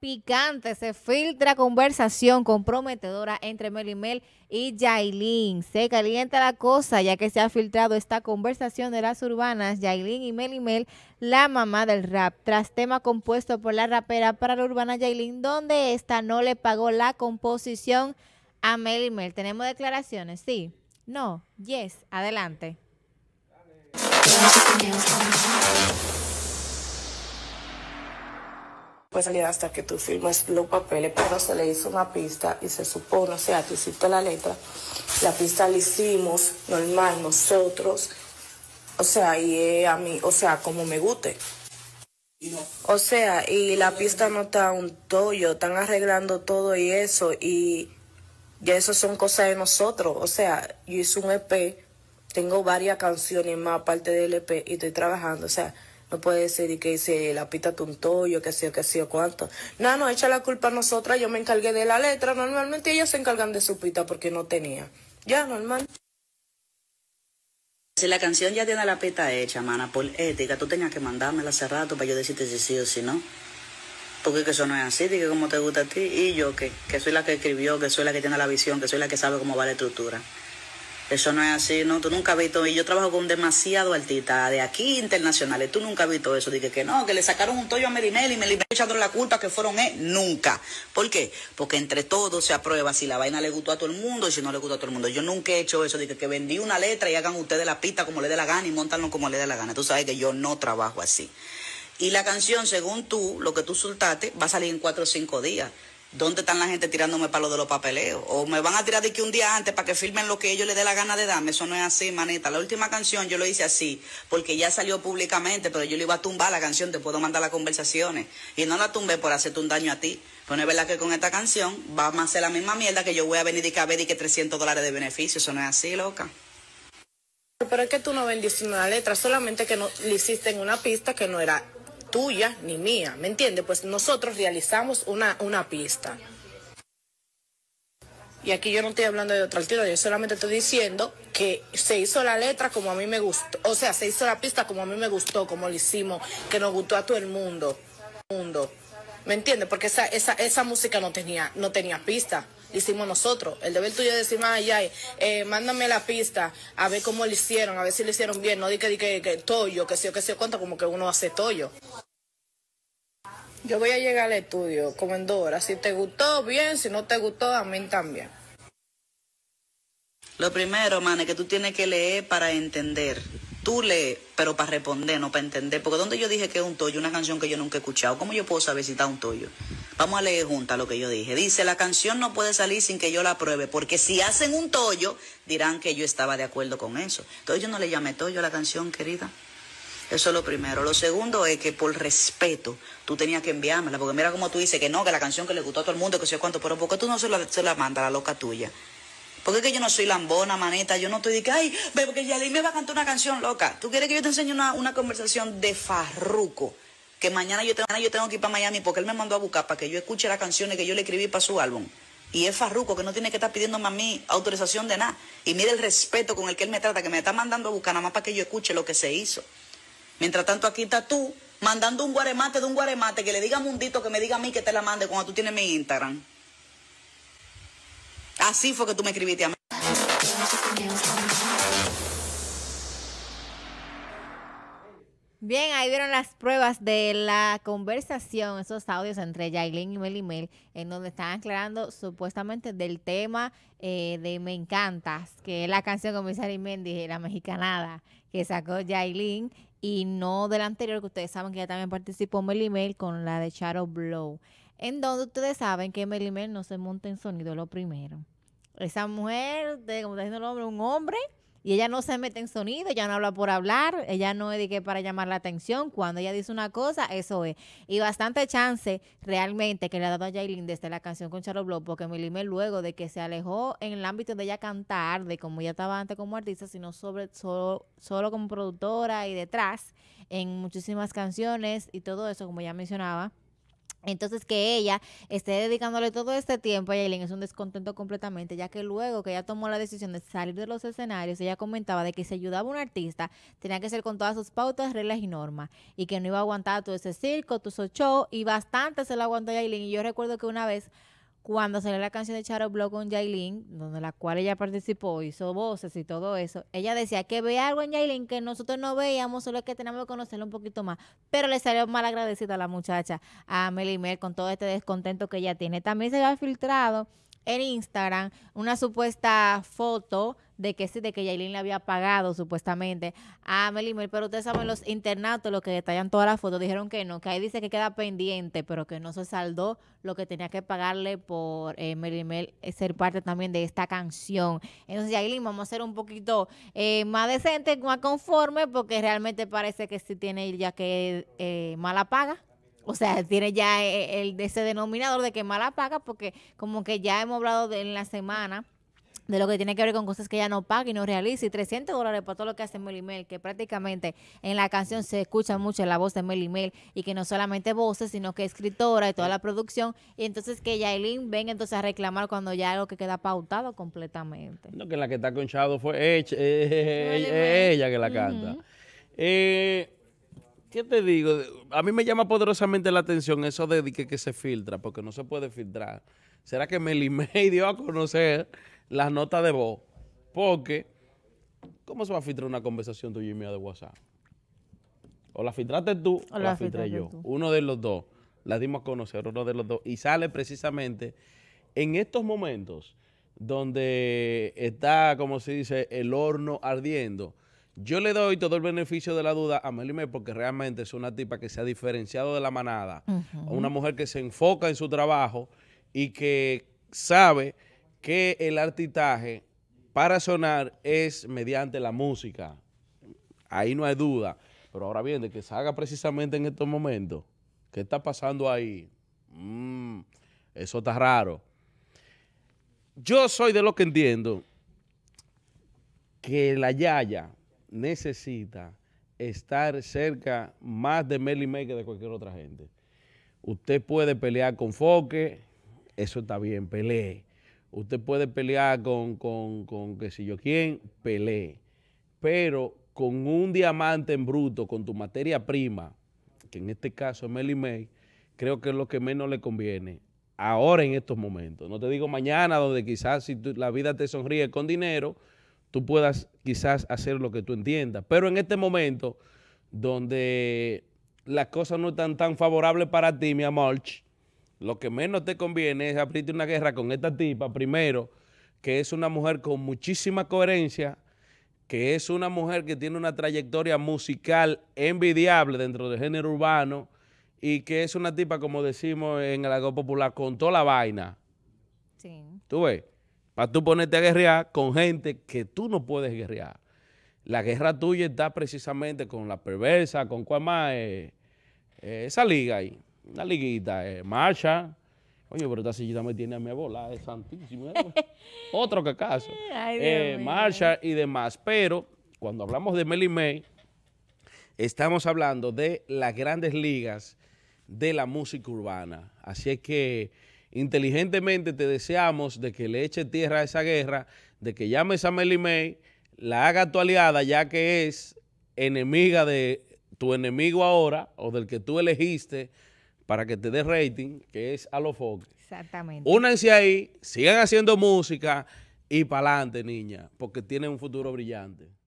Picante, se filtra conversación comprometedora entre Mel y Yailin. Se calienta la cosa ya que se ha filtrado esta conversación de las urbanas Yailin y Mel, la mamá del rap, tras tema compuesto por la rapera para la urbana Yailin, donde esta no le pagó la composición a Mel, Tenemos declaraciones, sí, no, yes, adelante. salir hasta que tú firmes los papeles, pero se le hizo una pista y se supone, o sea, tú hiciste la letra, la pista la hicimos normal nosotros, o sea, y eh, a mí, o sea, como me guste. O sea, y la pista no está un toyo están arreglando todo y eso, y ya eso son cosas de nosotros. O sea, yo hice un EP, tengo varias canciones más aparte del EP y estoy trabajando, o sea, no puede ser que dice, la pita yo que sé o que sé o cuánto. No, no, echa la culpa a nosotras, yo me encargué de la letra. Normalmente ellos se encargan de su pita porque no tenía. Ya, normal. Si la canción ya tiene la pita hecha, mana, por ética, tú tenías que mandármela hace rato para yo decirte si sí o si no. Porque que eso no es así, que como te gusta a ti. Y yo, que, que soy la que escribió, que soy la que tiene la visión, que soy la que sabe cómo va la estructura. Eso no es así, no, tú nunca has visto, y yo trabajo con demasiado altita de aquí, internacionales, tú nunca has visto eso, dije que no, que le sacaron un tollo a Merinelli y me echaron la culpa que fueron él, nunca. ¿Por qué? Porque entre todos se aprueba si la vaina le gustó a todo el mundo y si no le gustó a todo el mundo. Yo nunca he hecho eso, dije que vendí una letra y hagan ustedes la pista como le dé la gana y montanlo como le dé la gana. Tú sabes que yo no trabajo así. Y la canción, según tú, lo que tú soltaste, va a salir en cuatro o cinco días. ¿Dónde están la gente tirándome palo de los papeleos? O me van a tirar de que un día antes para que firmen lo que ellos les dé la gana de darme. Eso no es así, manita. La última canción yo lo hice así, porque ya salió públicamente, pero yo le iba a tumbar la canción, te puedo mandar las conversaciones. Y no la tumbé por hacerte un daño a ti. Pero pues no es verdad que con esta canción vamos a hacer la misma mierda que yo voy a venir y que a ver y que 300 dólares de beneficio. Eso no es así, loca. Pero es que tú no vendiste una letra, solamente que no le hiciste en una pista que no era tuya ni mía, ¿me entiende? Pues nosotros realizamos una, una pista. Y aquí yo no estoy hablando de otra altura, yo solamente estoy diciendo que se hizo la letra como a mí me gustó, o sea, se hizo la pista como a mí me gustó, como lo hicimos, que nos gustó a todo el mundo. mundo. ¿Me entiendes? Porque esa, esa, esa música no tenía, no tenía pista hicimos nosotros. El deber tuyo es decir, ay, ay, eh, mándame la pista a ver cómo lo hicieron, a ver si le hicieron bien. No di que, di que, que toyo, que sí o que se sí, cuenta, como que uno hace toyo. Yo voy a llegar al estudio comendora, Si te gustó, bien. Si no te gustó, a mí también. Lo primero, man, es que tú tienes que leer para entender. Tú lees, pero para responder, no para entender. Porque donde yo dije que es un toyo, una canción que yo nunca he escuchado, ¿cómo yo puedo saber si está un toyo? Vamos a leer juntas lo que yo dije. Dice, la canción no puede salir sin que yo la apruebe, porque si hacen un tollo, dirán que yo estaba de acuerdo con eso. Entonces yo no le llamé tollo a la canción, querida. Eso es lo primero. Lo segundo es que por respeto tú tenías que enviármela, porque mira como tú dices que no, que la canción que le gustó a todo el mundo, que sé cuánto, pero ¿por qué tú no se la, se la mandas la loca tuya? Porque es que yo no soy lambona, maneta, yo no estoy de que, ay, porque Yalí me va a cantar una canción loca. ¿Tú quieres que yo te enseñe una, una conversación de farruco? que mañana yo, tengo, mañana yo tengo que ir para Miami porque él me mandó a buscar para que yo escuche las canciones que yo le escribí para su álbum. Y es Farruco que no tiene que estar pidiendo a mí autorización de nada. Y mire el respeto con el que él me trata, que me está mandando a buscar nada más para que yo escuche lo que se hizo. Mientras tanto, aquí está tú mandando un guaremate de un guaremate que le diga a Mundito que me diga a mí que te la mande cuando tú tienes mi Instagram. Así fue que tú me escribiste a mí. Bien, ahí vieron las pruebas de la conversación, esos audios entre Yailin y Melimel, en donde están aclarando supuestamente del tema eh, de Me Encantas, que es la canción con Ari Mendy, la mexicanada, que sacó Yailin, y no de la anterior, que ustedes saben que ya también participó Melimel con la de Charo Blow, en donde ustedes saben que Melimel no se monta en sonido lo primero. Esa mujer, como está diciendo el hombre, un hombre y ella no se mete en sonido, ella no habla por hablar, ella no dedique para llamar la atención. Cuando ella dice una cosa, eso es. Y bastante chance realmente que le ha dado a Jailin desde la canción con Charlo Blow, porque Milime luego de que se alejó en el ámbito de ella cantar, de como ella estaba antes como artista, sino sobre solo como productora y detrás en muchísimas canciones y todo eso, como ya mencionaba entonces que ella esté dedicándole todo este tiempo a Yailin es un descontento completamente, ya que luego que ella tomó la decisión de salir de los escenarios, ella comentaba de que si ayudaba a un artista, tenía que ser con todas sus pautas, reglas y normas, y que no iba a aguantar todo ese circo, todo ese show, y bastante se lo aguantó Yailin. Y yo recuerdo que una vez cuando salió la canción de Charo Blog con Jailin, donde la cual ella participó, hizo voces y todo eso, ella decía que ve algo en Jailin que nosotros no veíamos, solo es que tenemos que conocerlo un poquito más. Pero le salió mal agradecida a la muchacha, a Meli Mel, con todo este descontento que ella tiene. También se ha filtrado en Instagram una supuesta foto de que sí, de que Yailin le había pagado supuestamente a Melimel, pero ustedes saben los internatos, los que detallan todas las fotos, dijeron que no, que ahí dice que queda pendiente, pero que no se saldó lo que tenía que pagarle por eh, Melimel eh, ser parte también de esta canción. Entonces Yailin, vamos a ser un poquito eh, más decente, más conforme, porque realmente parece que sí tiene ya que eh, mala paga. O sea, tiene ya el, ese denominador de que mala paga, porque como que ya hemos hablado en la semana de lo que tiene que ver con cosas que ella no paga y no realiza, y 300 dólares por todo lo que hace Melly Mel, que prácticamente en la canción se escucha mucho la voz de Melly Mel, y que no solamente voces, sino que escritora y toda la producción, y entonces que Yailin venga entonces a reclamar cuando ya algo que queda pautado completamente. No, que la que está conchado fue eh, eh, eh, ella, que la canta. ¿Qué te digo? A mí me llama poderosamente la atención eso de que, que se filtra, porque no se puede filtrar. ¿Será que Melly Mel dio a conocer las notas de voz. Porque, ¿cómo se va a filtrar una conversación tuya y mía de WhatsApp? O la filtraste tú o, la, filtré yo. Uno de los dos. La dimos a conocer, uno de los dos. Y sale precisamente en estos momentos donde está, como se dice, el horno ardiendo. Yo le doy todo el beneficio de la duda a Melime porque realmente es una tipa que se ha diferenciado de la manada. Una mujer que se enfoca en su trabajo y que sabe que el artistaje para sonar es mediante la música. Ahí no hay duda. Pero ahora bien, de que salga precisamente en estos momentos, ¿qué está pasando ahí? Mm, eso está raro. Yo soy de lo que entiendo que la Yaya necesita estar cerca más de Melly May que de cualquier otra gente. Usted puede pelear con Foque, eso está bien, pelee. Usted puede pelear con, con, con qué sé yo quién, pelee. Pero con un diamante en bruto, con tu materia prima, que en este caso es Melly May, creo que es lo que menos le conviene ahora en estos momentos. No te digo mañana, donde quizás si la vida te sonríe con dinero, tú puedas quizás hacer lo que tú entiendas. Pero en este momento, donde las cosas no están tan favorables para ti, mi amor, lo que menos te conviene es abrirte una guerra con esta tipa, primero, que es una mujer con muchísima coherencia, que es una mujer que tiene una trayectoria musical envidiable dentro del género urbano y que es una tipa, como decimos en el lago popular, con toda la vaina. Sí. Tú ves, para tú ponerte a guerrear con gente que tú no puedes guerrear. La guerra tuya está precisamente con la perversa, con cuál más, eh, eh, esa liga ahí una liguita, eh, marcha... Oye, pero esta sillita me tiene a mi abuela... es santísimo. ¿eh? Otro que acaso. Eh, y demás. Pero cuando hablamos de Meli May, estamos hablando de las grandes ligas de la música urbana. Así es que inteligentemente te deseamos de que le eche tierra a esa guerra, de que llames a Melly May, la haga tu aliada, ya que es enemiga de tu enemigo ahora o del que tú elegiste para que te dé rating, que es a los foques. Exactamente. Únanse ahí, sigan haciendo música y para adelante, niña, porque tienen un futuro brillante.